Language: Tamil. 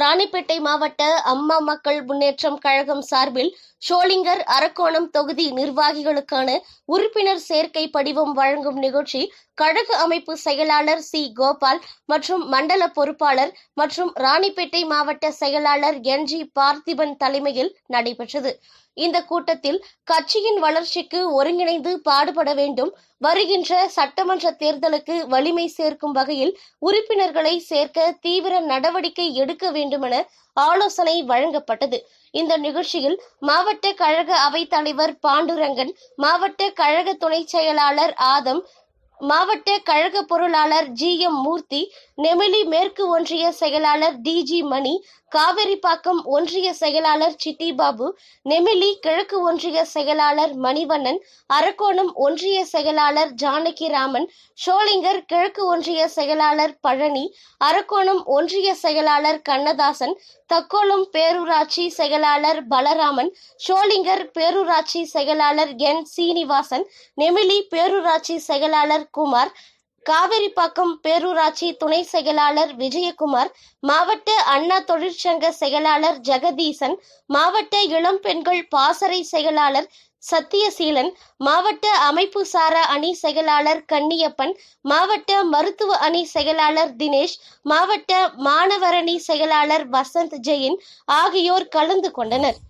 ராணிப்பேட்டை மாவட்ட அம்மா மக்கள் முன்னேற்றம் கழகம் சார்பில் ஷோலிங்கர் அரக்கோணம் தொகுதி நிர்வாகிகளுக்கான உறுப்பினர் சேர்க்கை படிவம் வழங்கும் நிகழ்ச்சி கழக அமைப்பு செயலாளர் சி கோபால் மற்றும் மண்டல பொறுப்பாளர் மற்றும் ராணிப்பேட்டை மாவட்ட செயலாளர் என் ஜி பார்த்திபன் தலைமையில் நடைபெற்றது இந்த கூட்டத்தில் கட்சியின் வளர்ச்சிக்கு ஒருங்கிணைந்து பாடுபட வேண்டும் வருகின்ற சட்டமன்ற தேர்தலுக்கு வலிமை சேர்க்கும் வகையில் உறுப்பினர்களை சேர்க்க தீவிர நடவடிக்கை எடுக்க வேண்டும் என ஆலோசனை வழங்கப்பட்டது இந்த நிகழ்ச்சியில் மாவட்ட கழக அவைத் தலைவர் பாண்டுரங்கன் மாவட்ட கழக துணைச் செயலாளர் ஆதம் மாவட்ட கழக பொருளாளர் ஜி எம் மூர்த்தி நெமிலி மேற்கு ஒன்றிய செயலாளர் டி ஜி மணி காவேரிப்பாக்கம் ஒன்றிய செயலாளர் சிட்டி பாபு நெமிலி கிழக்கு ஒன்றிய செயலாளர் மணிவண்ணன் அரக்கோணம் ஒன்றிய செயலாளர் ஜானகிராமன் ஷோலிங்கர் கிழக்கு ஒன்றிய செயலாளர் பழனி அரக்கோணம் ஒன்றிய செயலாளர் கண்ணதாசன் தக்கோளம் பேரூராட்சி செயலாளர் பலராமன் ஷோலிங்கர் பேரூராட்சி செயலாளர் என் சீனிவாசன் நெமிலி பேரூராட்சி செயலாளர் குமார் காவிரிப்பாக்கம் பேரூராட்சி துணை செயலாளர் விஜயகுமார் மாவட்ட அண்ணா தொழிற்சங்க செயலாளர் ஜெகதீசன் மாவட்ட இளம் பெண்கள் பாசறை செயலாளர் சத்தியசீலன் மாவட்ட அமைப்பு சாரா அணி செயலாளர் கன்னியப்பன் மாவட்ட மருத்துவ அணி செயலாளர் தினேஷ் மாவட்ட மாணவரணி செயலாளர் வசந்த் ஜெயின் ஆகியோர் கலந்து கொண்டனர்